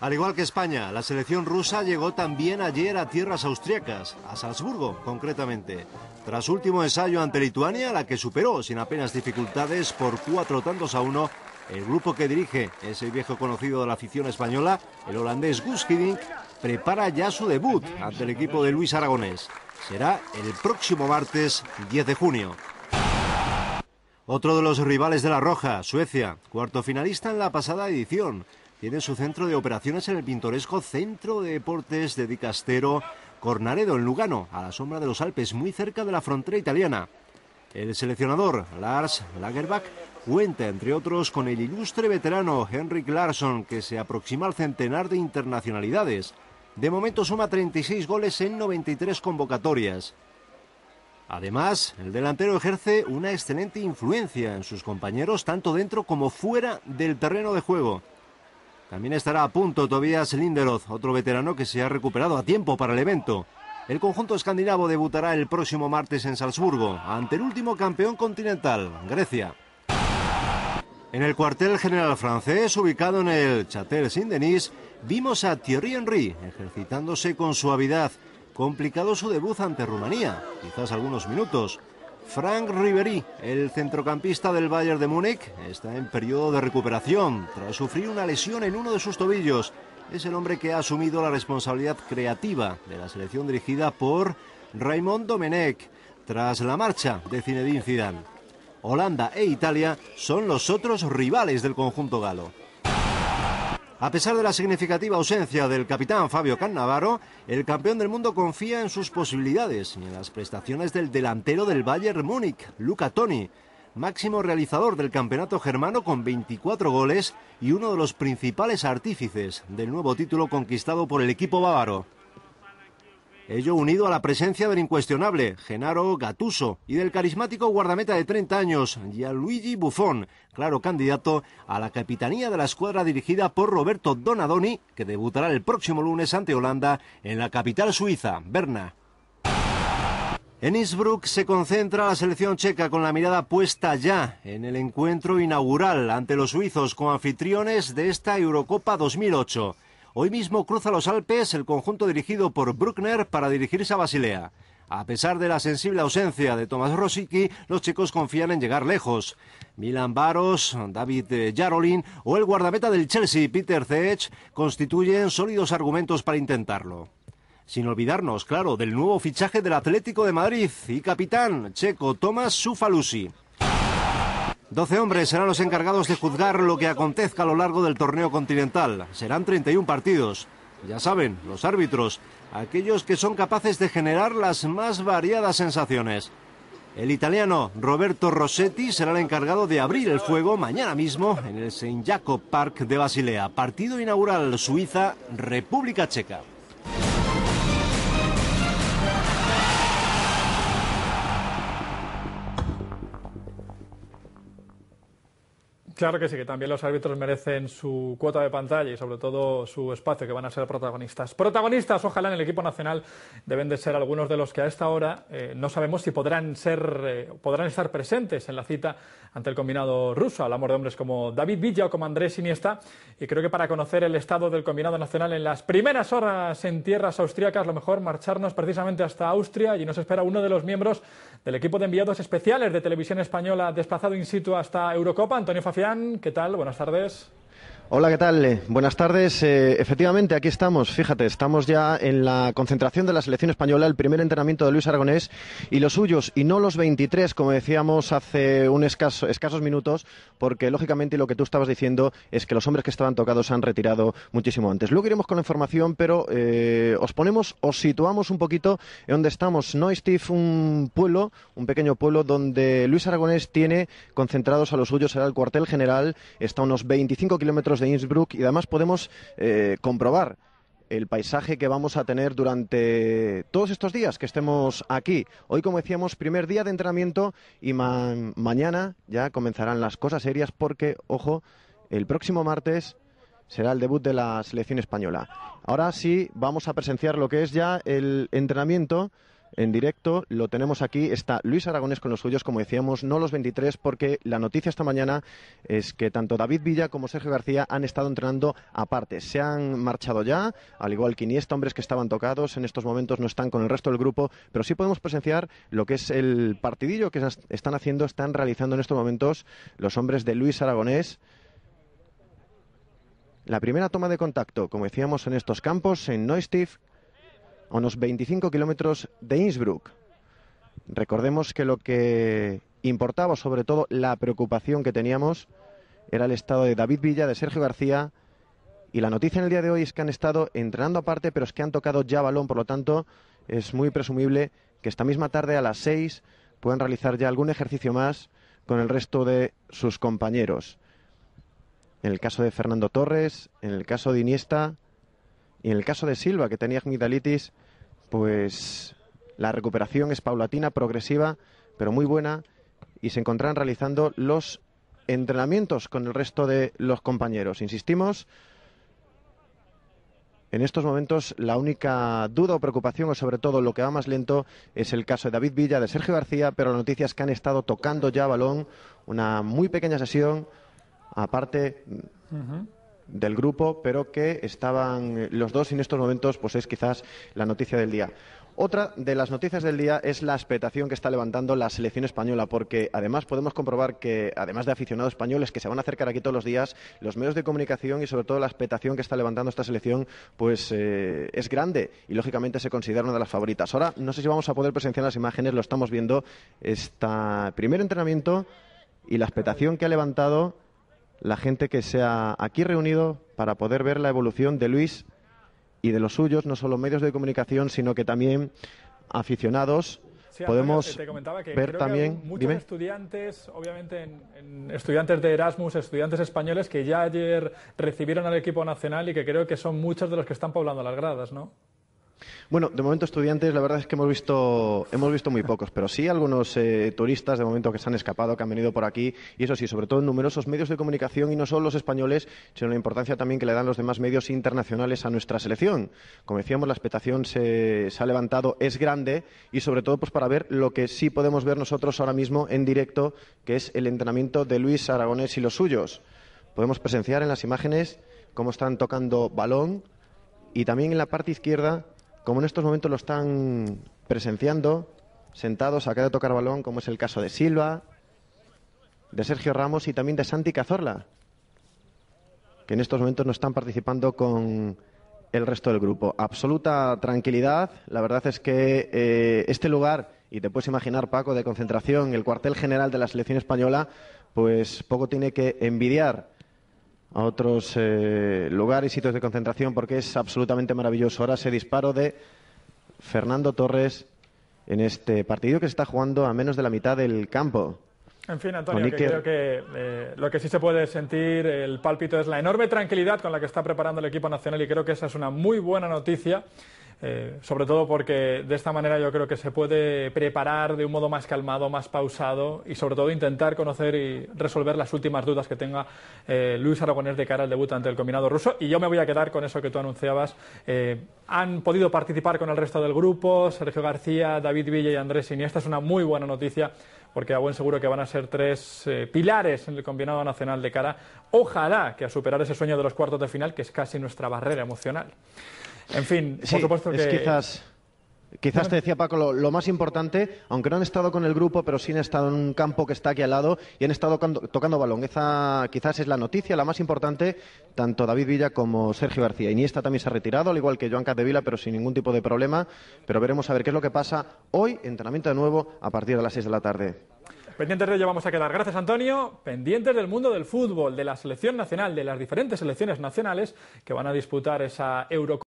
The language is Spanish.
Al igual que España, la selección rusa llegó también ayer a tierras austriacas, a Salzburgo concretamente, tras último ensayo ante Lituania, la que superó sin apenas dificultades por cuatro tantos a uno el grupo que dirige ese viejo conocido de la afición española, el holandés Gus prepara ya su debut ante el equipo de Luis Aragonés. Será el próximo martes 10 de junio. Otro de los rivales de la Roja, Suecia, cuarto finalista en la pasada edición tiene su centro de operaciones en el pintoresco Centro de Deportes de Dicastero Cornaredo, en Lugano, a la sombra de los Alpes, muy cerca de la frontera italiana. El seleccionador Lars Lagerbach cuenta, entre otros, con el ilustre veterano Henrik Larsson, que se aproxima al centenar de internacionalidades. De momento suma 36 goles en 93 convocatorias. Además, el delantero ejerce una excelente influencia en sus compañeros tanto dentro como fuera del terreno de juego. También estará a punto Tobias Linderoth, otro veterano que se ha recuperado a tiempo para el evento. El conjunto escandinavo debutará el próximo martes en Salzburgo, ante el último campeón continental, Grecia. En el cuartel general francés, ubicado en el Châtel Saint-Denis, vimos a Thierry Henry ejercitándose con suavidad, complicado su debut ante Rumanía, quizás algunos minutos. Frank Ribery, el centrocampista del Bayern de Múnich, está en periodo de recuperación tras sufrir una lesión en uno de sus tobillos. Es el hombre que ha asumido la responsabilidad creativa de la selección dirigida por Raymond Domenech tras la marcha de Zinedine Zidane. Holanda e Italia son los otros rivales del conjunto galo. A pesar de la significativa ausencia del capitán Fabio Cannavaro, el campeón del mundo confía en sus posibilidades y en las prestaciones del delantero del Bayern Múnich, Luca Toni, máximo realizador del campeonato germano con 24 goles y uno de los principales artífices del nuevo título conquistado por el equipo bávaro. Ello unido a la presencia del incuestionable Genaro Gatuso y del carismático guardameta de 30 años, Gianluigi Buffon, claro candidato a la capitanía de la escuadra dirigida por Roberto Donadoni, que debutará el próximo lunes ante Holanda en la capital suiza, Berna. En Innsbruck se concentra la selección checa con la mirada puesta ya en el encuentro inaugural ante los suizos con anfitriones de esta Eurocopa 2008. Hoy mismo cruza los Alpes el conjunto dirigido por Bruckner para dirigirse a Basilea. A pesar de la sensible ausencia de Tomás Rosicki, los chicos confían en llegar lejos. Milan Baros, David eh, Jarolin o el guardameta del Chelsea, Peter Zech, constituyen sólidos argumentos para intentarlo. Sin olvidarnos, claro, del nuevo fichaje del Atlético de Madrid y capitán checo Tomás Sufalusi. 12 hombres serán los encargados de juzgar lo que acontezca a lo largo del torneo continental. Serán 31 partidos. Ya saben, los árbitros, aquellos que son capaces de generar las más variadas sensaciones. El italiano Roberto Rossetti será el encargado de abrir el fuego mañana mismo en el St. Jacob Park de Basilea. Partido inaugural Suiza-República Checa. Claro que sí, que también los árbitros merecen su cuota de pantalla y sobre todo su espacio, que van a ser protagonistas. Protagonistas, ojalá en el equipo nacional deben de ser algunos de los que a esta hora eh, no sabemos si podrán ser, eh, podrán estar presentes en la cita ante el combinado ruso. Hablamos de hombres como David Villa o como Andrés Iniesta y creo que para conocer el estado del combinado nacional en las primeras horas en tierras austriacas, lo mejor marcharnos precisamente hasta Austria y nos espera uno de los miembros del equipo de enviados especiales de Televisión Española desplazado in situ hasta Eurocopa, Antonio Fafián ¿qué tal? Buenas tardes. Hola, ¿qué tal? Eh, buenas tardes. Eh, efectivamente, aquí estamos. Fíjate, estamos ya en la concentración de la selección española, el primer entrenamiento de Luis Aragonés y los suyos, y no los 23, como decíamos hace un escasos minutos, porque lógicamente lo que tú estabas diciendo es que los hombres que estaban tocados se han retirado muchísimo antes. Luego iremos con la información, pero eh, os ponemos, os situamos un poquito en donde estamos. No, Steve, un pueblo, un pequeño pueblo donde Luis Aragonés tiene concentrados a los suyos, será el cuartel general, está a unos 25 kilómetros de Innsbruck y además podemos eh, comprobar el paisaje que vamos a tener durante todos estos días que estemos aquí. Hoy, como decíamos, primer día de entrenamiento y mañana ya comenzarán las cosas serias porque, ojo, el próximo martes será el debut de la selección española. Ahora sí, vamos a presenciar lo que es ya el entrenamiento en directo. Lo tenemos aquí. Está Luis Aragonés con los suyos, como decíamos, no los 23, porque la noticia esta mañana es que tanto David Villa como Sergio García han estado entrenando aparte. Se han marchado ya, al igual que Iniesta, hombres que estaban tocados. En estos momentos no están con el resto del grupo, pero sí podemos presenciar lo que es el partidillo que están haciendo, están realizando en estos momentos los hombres de Luis Aragonés. La primera toma de contacto, como decíamos en estos campos, en Noistif, a unos 25 kilómetros de Innsbruck. Recordemos que lo que importaba, sobre todo la preocupación que teníamos, era el estado de David Villa, de Sergio García. Y la noticia en el día de hoy es que han estado entrenando aparte, pero es que han tocado ya balón, por lo tanto, es muy presumible que esta misma tarde a las 6 puedan realizar ya algún ejercicio más con el resto de sus compañeros. En el caso de Fernando Torres, en el caso de Iniesta, y en el caso de Silva, que tenía amigdalitis, pues la recuperación es paulatina, progresiva, pero muy buena y se encontrarán realizando los entrenamientos con el resto de los compañeros. Insistimos, en estos momentos la única duda o preocupación, o sobre todo lo que va más lento, es el caso de David Villa, de Sergio García, pero la noticia es que han estado tocando ya balón, una muy pequeña sesión, aparte del grupo, pero que estaban eh, los dos en estos momentos pues es quizás la noticia del día. Otra de las noticias del día es la expectación que está levantando la selección española, porque además podemos comprobar que, además de aficionados españoles que se van a acercar aquí todos los días, los medios de comunicación y sobre todo la expectación que está levantando esta selección, pues eh, es grande y lógicamente se considera una de las favoritas. Ahora no sé si vamos a poder presenciar las imágenes, lo estamos viendo, este primer entrenamiento y la expectación que ha levantado la gente que se ha aquí reunido para poder ver la evolución de Luis y de los suyos, no solo medios de comunicación, sino que también aficionados. Podemos eh, ver también. Muchos estudiantes, obviamente, estudiantes de Erasmus, estudiantes españoles que ya ayer recibieron al equipo nacional y que creo que son muchos de los que están poblando las gradas, ¿no? Bueno, de momento estudiantes, la verdad es que hemos visto, hemos visto muy pocos, pero sí algunos eh, turistas de momento que se han escapado, que han venido por aquí, y eso sí, sobre todo en numerosos medios de comunicación, y no solo los españoles, sino la importancia también que le dan los demás medios internacionales a nuestra selección. Como decíamos, la expectación se, se ha levantado, es grande, y sobre todo pues para ver lo que sí podemos ver nosotros ahora mismo en directo, que es el entrenamiento de Luis Aragonés y los suyos. Podemos presenciar en las imágenes cómo están tocando balón, y también en la parte izquierda como en estos momentos lo están presenciando, sentados acá de tocar balón, como es el caso de Silva, de Sergio Ramos y también de Santi Cazorla, que en estos momentos no están participando con el resto del grupo. Absoluta tranquilidad. La verdad es que eh, este lugar, y te puedes imaginar, Paco, de concentración, el cuartel general de la selección española, pues poco tiene que envidiar a otros eh, lugares y sitios de concentración, porque es absolutamente maravilloso. Ahora ese disparo de Fernando Torres en este partido que se está jugando a menos de la mitad del campo. En fin, Antonio, creo que eh, lo que sí se puede sentir el pálpito es la enorme tranquilidad con la que está preparando el equipo nacional y creo que esa es una muy buena noticia eh, sobre todo porque de esta manera yo creo que se puede preparar de un modo más calmado, más pausado y sobre todo intentar conocer y resolver las últimas dudas que tenga eh, Luis Aragonés de cara al debut ante el combinado ruso. Y yo me voy a quedar con eso que tú anunciabas. Eh, han podido participar con el resto del grupo, Sergio García, David Villa y Andrés Iniesta. Es una muy buena noticia porque a buen seguro que van a ser tres eh, pilares en el combinado nacional de cara, ojalá que a superar ese sueño de los cuartos de final, que es casi nuestra barrera emocional. En fin, por supuesto que... quizás Quizás te decía Paco, lo, más importante, aunque no han estado con el grupo, pero sí han estado en un campo que está aquí al lado y han estado tocando, balón. Esa quizás es la noticia, la más importante, tanto David Villa como Sergio García. Iniesta también se ha retirado, al igual que Joan Capdevila, pero sin ningún tipo de problema. Pero veremos a ver qué es lo que pasa hoy, entrenamiento de nuevo, a partir de las 6 de la tarde. Pendientes de ello vamos a quedar. Gracias, Antonio. Pendientes del mundo del fútbol, de la selección nacional, de las diferentes selecciones nacionales que van a disputar esa Euro.